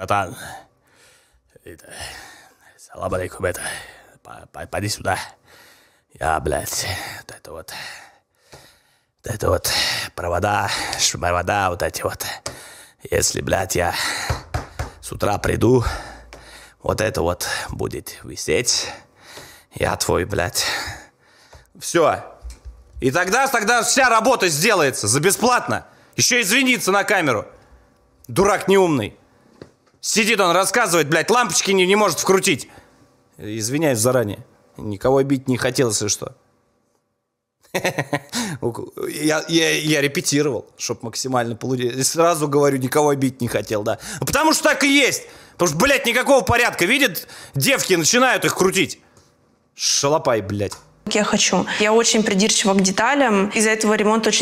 братан, это, салам алейкум, это, пойди сюда. Я, блядь, вот это вот, вот это вот провода, провода, вот эти вот. Если, блядь, я с утра приду, вот это вот будет висеть. Я твой, блядь. Все. И тогда, тогда вся работа сделается за бесплатно. Еще извиниться на камеру. Дурак неумный. Сидит он, рассказывает, блядь, лампочки не, не может вкрутить. Извиняюсь заранее. Никого бить не хотел, если что. Я, я, я репетировал, чтобы максимально получить. Сразу говорю, никого бить не хотел, да. Потому что так и есть. Потому что, блядь, никакого порядка. Видят, девки начинают их крутить. Шалопай, блядь. Я хочу. Я очень придирчива к деталям. Из-за этого ремонт очень